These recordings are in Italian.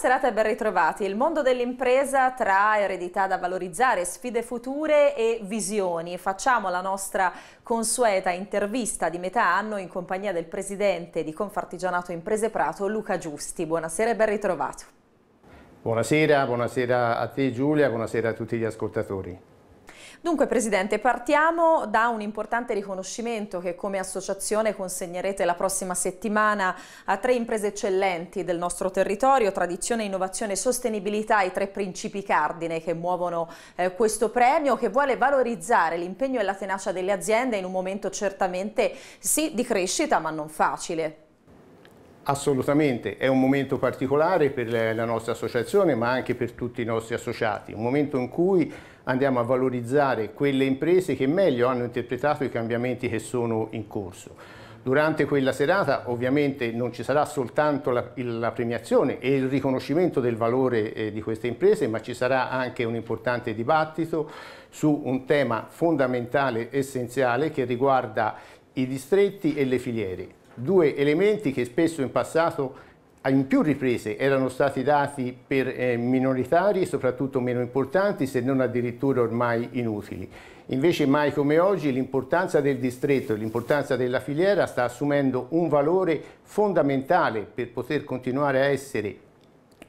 serata e ben ritrovati. Il mondo dell'impresa tra eredità da valorizzare, sfide future e visioni. Facciamo la nostra consueta intervista di metà anno in compagnia del presidente di Confartigianato Imprese Prato, Luca Giusti. Buonasera e ben ritrovato. Buonasera, buonasera a te Giulia, buonasera a tutti gli ascoltatori. Dunque Presidente, partiamo da un importante riconoscimento che come associazione consegnerete la prossima settimana a tre imprese eccellenti del nostro territorio, tradizione, innovazione e sostenibilità, i tre principi cardine che muovono eh, questo premio che vuole valorizzare l'impegno e la tenacia delle aziende in un momento certamente sì di crescita ma non facile. Assolutamente, è un momento particolare per la nostra associazione ma anche per tutti i nostri associati, un momento in cui andiamo a valorizzare quelle imprese che meglio hanno interpretato i cambiamenti che sono in corso. Durante quella serata ovviamente non ci sarà soltanto la, la premiazione e il riconoscimento del valore eh, di queste imprese, ma ci sarà anche un importante dibattito su un tema fondamentale, essenziale, che riguarda i distretti e le filiere. Due elementi che spesso in passato in più riprese erano stati dati per eh, minoritari, soprattutto meno importanti, se non addirittura ormai inutili. Invece mai come oggi l'importanza del distretto e l'importanza della filiera sta assumendo un valore fondamentale per poter continuare a essere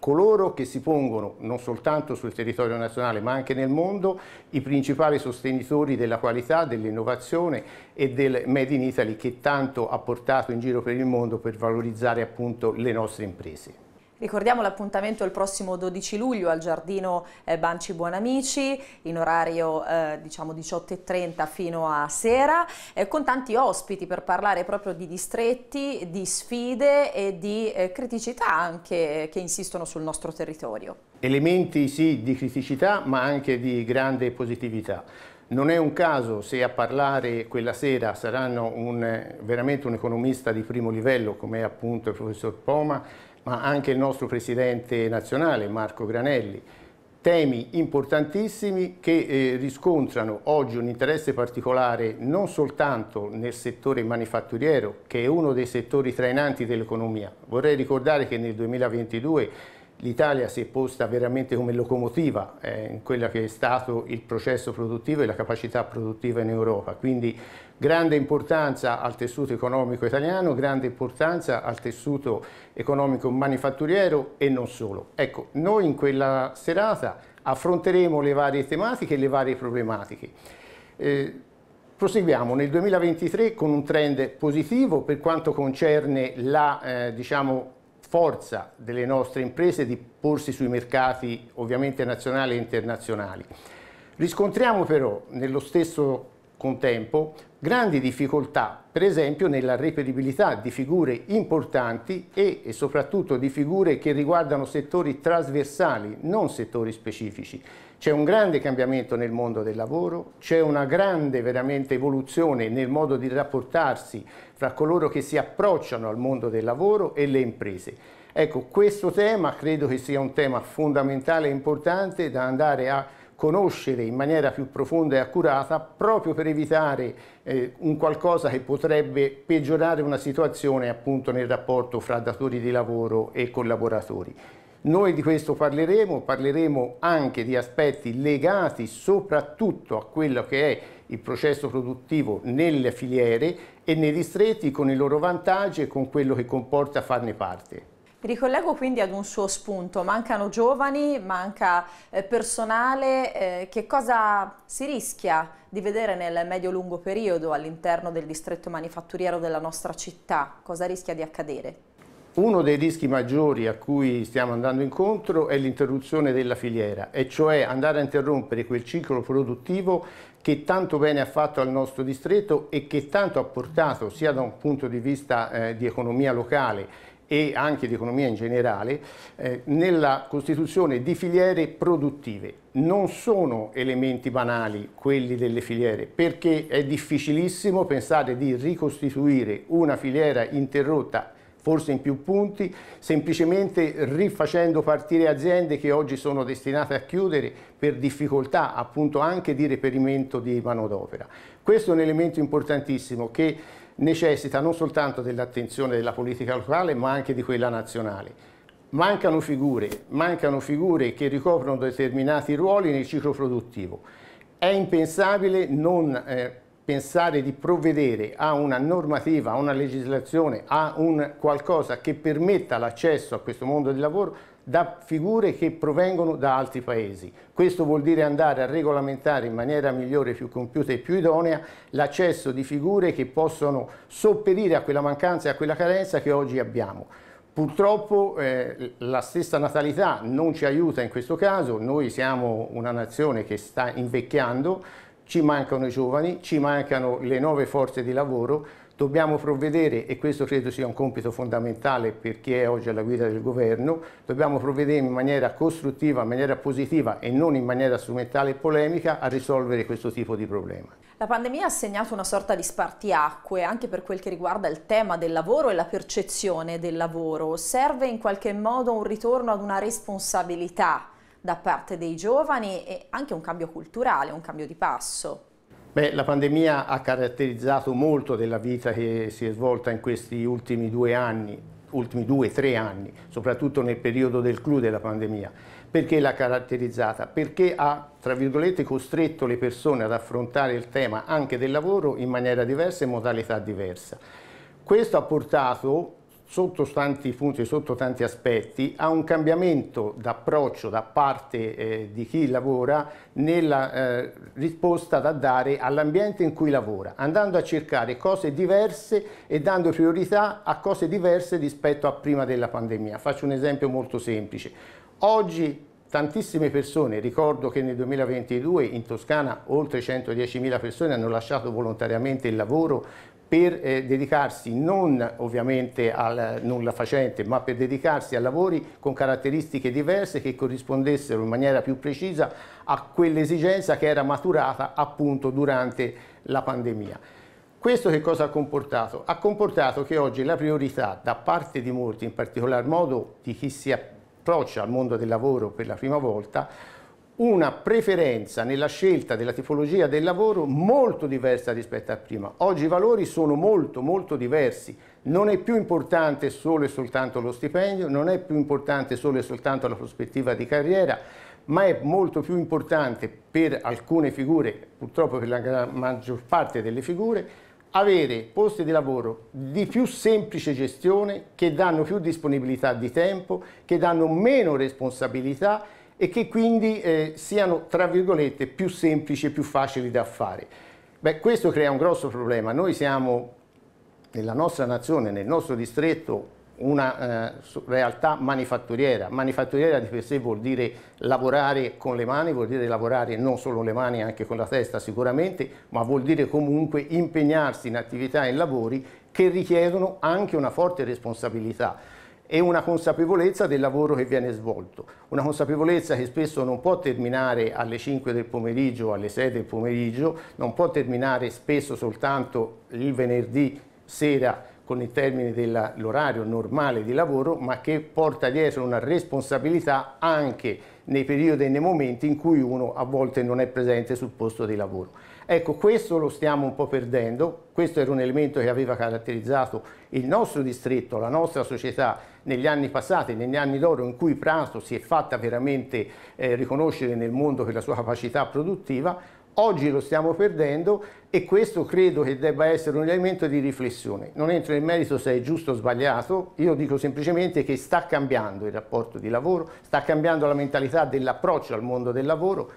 coloro che si pongono non soltanto sul territorio nazionale ma anche nel mondo i principali sostenitori della qualità, dell'innovazione e del Made in Italy che tanto ha portato in giro per il mondo per valorizzare appunto le nostre imprese. Ricordiamo l'appuntamento il prossimo 12 luglio al Giardino eh, Banci Buonamici in orario eh, diciamo 18.30 fino a sera eh, con tanti ospiti per parlare proprio di distretti, di sfide e di eh, criticità anche eh, che insistono sul nostro territorio. Elementi sì di criticità ma anche di grande positività. Non è un caso se a parlare quella sera saranno un, eh, veramente un economista di primo livello come è appunto il professor Poma ma anche il nostro presidente nazionale Marco Granelli, temi importantissimi che eh, riscontrano oggi un interesse particolare non soltanto nel settore manifatturiero, che è uno dei settori trainanti dell'economia. Vorrei ricordare che nel 2022 l'Italia si è posta veramente come locomotiva eh, in quello che è stato il processo produttivo e la capacità produttiva in Europa, quindi grande importanza al tessuto economico italiano, grande importanza al tessuto economico manifatturiero e non solo. Ecco, noi in quella serata affronteremo le varie tematiche e le varie problematiche. Eh, Proseguiamo nel 2023 con un trend positivo per quanto concerne la eh, diciamo, forza delle nostre imprese di porsi sui mercati ovviamente nazionali e internazionali. Riscontriamo però nello stesso contempo grandi difficoltà, per esempio nella reperibilità di figure importanti e, e soprattutto di figure che riguardano settori trasversali, non settori specifici. C'è un grande cambiamento nel mondo del lavoro, c'è una grande veramente evoluzione nel modo di rapportarsi fra coloro che si approcciano al mondo del lavoro e le imprese. Ecco, questo tema credo che sia un tema fondamentale e importante da andare a conoscere in maniera più profonda e accurata proprio per evitare eh, un qualcosa che potrebbe peggiorare una situazione appunto nel rapporto fra datori di lavoro e collaboratori. Noi di questo parleremo, parleremo anche di aspetti legati soprattutto a quello che è il processo produttivo nelle filiere e nei distretti con i loro vantaggi e con quello che comporta farne parte. Mi ricollego quindi ad un suo spunto, mancano giovani, manca eh, personale, eh, che cosa si rischia di vedere nel medio-lungo periodo all'interno del distretto manifatturiero della nostra città? Cosa rischia di accadere? Uno dei rischi maggiori a cui stiamo andando incontro è l'interruzione della filiera, e cioè andare a interrompere quel ciclo produttivo che tanto bene ha fatto al nostro distretto e che tanto ha portato sia da un punto di vista eh, di economia locale e anche di economia in generale, eh, nella costituzione di filiere produttive. Non sono elementi banali quelli delle filiere, perché è difficilissimo pensare di ricostituire una filiera interrotta forse in più punti, semplicemente rifacendo partire aziende che oggi sono destinate a chiudere per difficoltà appunto anche di reperimento di manodopera. Questo è un elemento importantissimo che necessita non soltanto dell'attenzione della politica locale ma anche di quella nazionale. Mancano figure, mancano figure che ricoprono determinati ruoli nel ciclo produttivo. È impensabile non eh, pensare di provvedere a una normativa, a una legislazione, a un qualcosa che permetta l'accesso a questo mondo di lavoro da figure che provengono da altri paesi. Questo vuol dire andare a regolamentare in maniera migliore, più compiuta e più idonea l'accesso di figure che possono sopperire a quella mancanza e a quella carenza che oggi abbiamo. Purtroppo eh, la stessa natalità non ci aiuta in questo caso, noi siamo una nazione che sta invecchiando, ci mancano i giovani, ci mancano le nuove forze di lavoro, dobbiamo provvedere, e questo credo sia un compito fondamentale per chi è oggi alla guida del governo, dobbiamo provvedere in maniera costruttiva, in maniera positiva e non in maniera strumentale e polemica a risolvere questo tipo di problema. La pandemia ha segnato una sorta di spartiacque anche per quel che riguarda il tema del lavoro e la percezione del lavoro. Serve in qualche modo un ritorno ad una responsabilità da parte dei giovani e anche un cambio culturale, un cambio di passo. Beh, la pandemia ha caratterizzato molto della vita che si è svolta in questi ultimi due anni, ultimi due, tre anni, soprattutto nel periodo del clou della pandemia. Perché l'ha caratterizzata? Perché ha, tra virgolette, costretto le persone ad affrontare il tema anche del lavoro in maniera diversa e in modalità diversa. Questo ha portato sotto tanti punti, sotto tanti aspetti, a un cambiamento d'approccio da parte eh, di chi lavora nella eh, risposta da dare all'ambiente in cui lavora, andando a cercare cose diverse e dando priorità a cose diverse rispetto a prima della pandemia. Faccio un esempio molto semplice. Oggi tantissime persone, ricordo che nel 2022 in Toscana oltre 110.000 persone hanno lasciato volontariamente il lavoro per eh, dedicarsi non ovviamente al nulla facente, ma per dedicarsi a lavori con caratteristiche diverse che corrispondessero in maniera più precisa a quell'esigenza che era maturata appunto durante la pandemia. Questo che cosa ha comportato? Ha comportato che oggi la priorità da parte di molti, in particolar modo di chi si approccia al mondo del lavoro per la prima volta, una preferenza nella scelta della tipologia del lavoro molto diversa rispetto a prima. Oggi i valori sono molto molto diversi, non è più importante solo e soltanto lo stipendio, non è più importante solo e soltanto la prospettiva di carriera, ma è molto più importante per alcune figure, purtroppo per la maggior parte delle figure, avere posti di lavoro di più semplice gestione, che danno più disponibilità di tempo, che danno meno responsabilità e che quindi eh, siano, tra virgolette, più semplici e più facili da fare. Beh, questo crea un grosso problema. Noi siamo, nella nostra nazione, nel nostro distretto, una eh, realtà manifatturiera. Manifatturiera di per sé vuol dire lavorare con le mani, vuol dire lavorare non solo le mani, anche con la testa sicuramente, ma vuol dire comunque impegnarsi in attività e in lavori che richiedono anche una forte responsabilità e una consapevolezza del lavoro che viene svolto, una consapevolezza che spesso non può terminare alle 5 del pomeriggio o alle 6 del pomeriggio, non può terminare spesso soltanto il venerdì sera con il termine dell'orario normale di lavoro, ma che porta dietro una responsabilità anche nei periodi e nei momenti in cui uno a volte non è presente sul posto di lavoro. Ecco, questo lo stiamo un po' perdendo, questo era un elemento che aveva caratterizzato il nostro distretto, la nostra società negli anni passati, negli anni d'oro in cui Prato si è fatta veramente eh, riconoscere nel mondo per la sua capacità produttiva, oggi lo stiamo perdendo e questo credo che debba essere un elemento di riflessione. Non entro nel merito se è giusto o sbagliato, io dico semplicemente che sta cambiando il rapporto di lavoro, sta cambiando la mentalità dell'approccio al mondo del lavoro,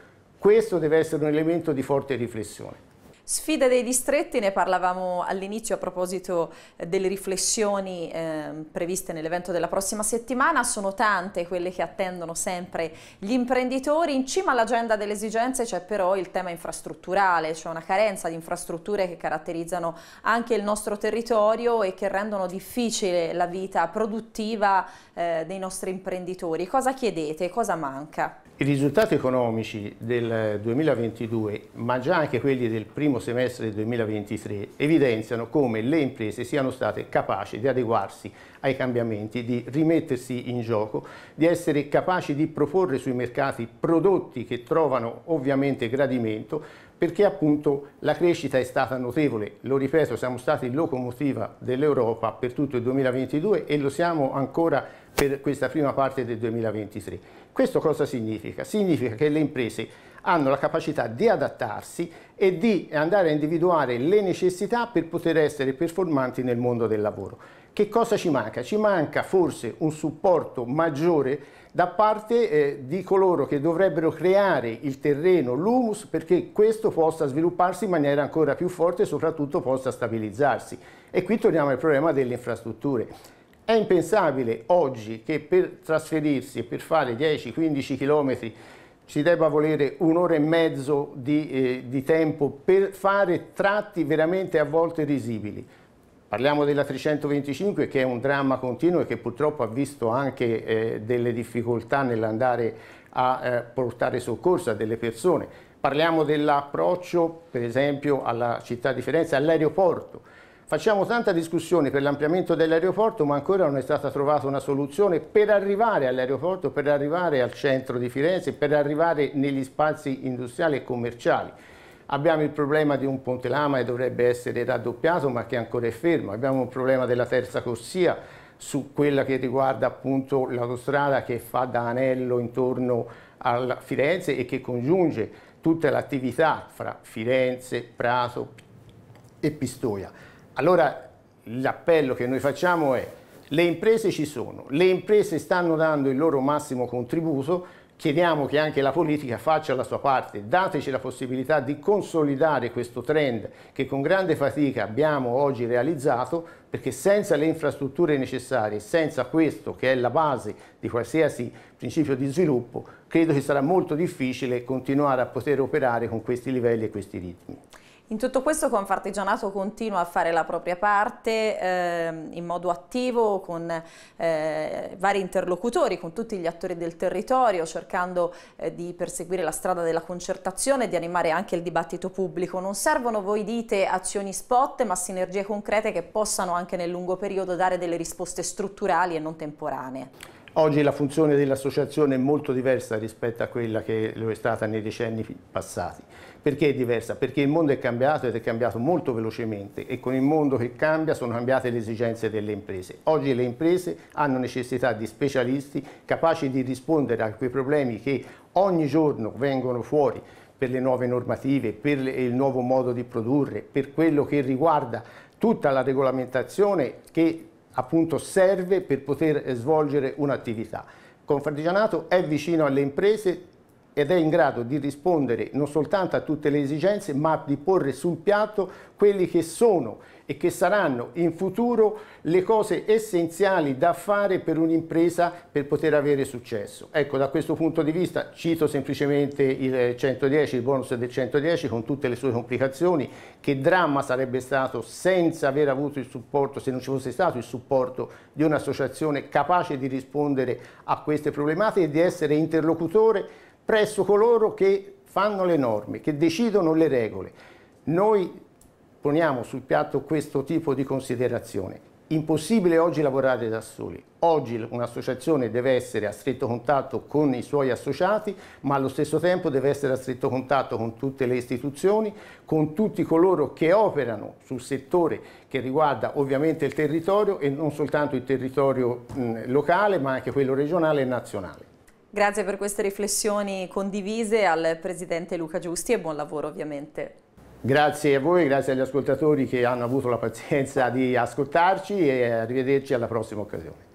questo deve essere un elemento di forte riflessione. Sfida dei distretti, ne parlavamo all'inizio a proposito eh, delle riflessioni eh, previste nell'evento della prossima settimana, sono tante quelle che attendono sempre gli imprenditori, in cima all'agenda delle esigenze c'è però il tema infrastrutturale, c'è cioè una carenza di infrastrutture che caratterizzano anche il nostro territorio e che rendono difficile la vita produttiva eh, dei nostri imprenditori. Cosa chiedete? Cosa manca? I risultati economici del 2022, ma già anche quelli del primo semestre del 2023, evidenziano come le imprese siano state capaci di adeguarsi ai cambiamenti, di rimettersi in gioco, di essere capaci di proporre sui mercati prodotti che trovano ovviamente gradimento, perché appunto la crescita è stata notevole, lo ripeto, siamo stati locomotiva dell'Europa per tutto il 2022 e lo siamo ancora per questa prima parte del 2023. Questo cosa significa? Significa che le imprese hanno la capacità di adattarsi e di andare a individuare le necessità per poter essere performanti nel mondo del lavoro. Che cosa ci manca? Ci manca forse un supporto maggiore da parte eh, di coloro che dovrebbero creare il terreno, l'humus, perché questo possa svilupparsi in maniera ancora più forte e soprattutto possa stabilizzarsi. E qui torniamo al problema delle infrastrutture è impensabile oggi che per trasferirsi e per fare 10-15 km ci debba volere un'ora e mezzo di, eh, di, tempo per fare tratti veramente a volte risibili. Parliamo della 325 che è un dramma continuo e che purtroppo ha visto anche eh, delle difficoltà nell'andare a eh, portare soccorso a delle persone. Parliamo dell'approccio per esempio alla città di Firenze, all'aeroporto Facciamo tanta discussione per l'ampliamento dell'aeroporto, ma ancora non è stata trovata una soluzione per arrivare all'aeroporto, per arrivare al centro di Firenze, per arrivare negli spazi industriali e commerciali. Abbiamo il problema di un ponte lama che dovrebbe essere raddoppiato, ma che ancora è fermo. Abbiamo il problema della terza corsia su quella che riguarda appunto l'autostrada che fa da anello intorno a Firenze e che congiunge tutta l'attività fra Firenze, Prato e Pistoia. Allora l'appello che noi facciamo è le imprese ci sono, le imprese stanno dando il loro massimo contributo, chiediamo che anche la politica faccia la sua parte, dateci la possibilità di consolidare questo trend che con grande fatica abbiamo oggi realizzato, perché senza le infrastrutture necessarie, senza questo che è la base di qualsiasi principio di sviluppo, credo che sarà molto difficile continuare a poter operare con questi livelli e questi ritmi. In tutto questo Confartigianato continua a fare la propria parte eh, in modo attivo con eh, vari interlocutori, con tutti gli attori del territorio, cercando eh, di perseguire la strada della concertazione, e di animare anche il dibattito pubblico. Non servono, voi dite, azioni spot, ma sinergie concrete che possano anche nel lungo periodo dare delle risposte strutturali e non temporanee. Oggi la funzione dell'associazione è molto diversa rispetto a quella che lo è stata nei decenni passati. Perché è diversa? Perché il mondo è cambiato ed è cambiato molto velocemente e con il mondo che cambia sono cambiate le esigenze delle imprese. Oggi le imprese hanno necessità di specialisti capaci di rispondere a quei problemi che ogni giorno vengono fuori per le nuove normative, per il nuovo modo di produrre, per quello che riguarda tutta la regolamentazione che appunto serve per poter svolgere un'attività. Confartigianato è vicino alle imprese ed è in grado di rispondere non soltanto a tutte le esigenze, ma di porre sul piatto quelli che sono e che saranno in futuro le cose essenziali da fare per un'impresa per poter avere successo. Ecco, da questo punto di vista cito semplicemente il 110, il bonus del 110 con tutte le sue complicazioni, che dramma sarebbe stato senza aver avuto il supporto, se non ci fosse stato il supporto di un'associazione capace di rispondere a queste problematiche e di essere interlocutore presso coloro che fanno le norme, che decidono le regole. Noi poniamo sul piatto questo tipo di considerazione. Impossibile oggi lavorare da soli. Oggi un'associazione deve essere a stretto contatto con i suoi associati, ma allo stesso tempo deve essere a stretto contatto con tutte le istituzioni, con tutti coloro che operano sul settore che riguarda ovviamente il territorio e non soltanto il territorio mh, locale, ma anche quello regionale e nazionale. Grazie per queste riflessioni condivise al Presidente Luca Giusti e buon lavoro ovviamente. Grazie a voi, grazie agli ascoltatori che hanno avuto la pazienza di ascoltarci e arrivederci alla prossima occasione.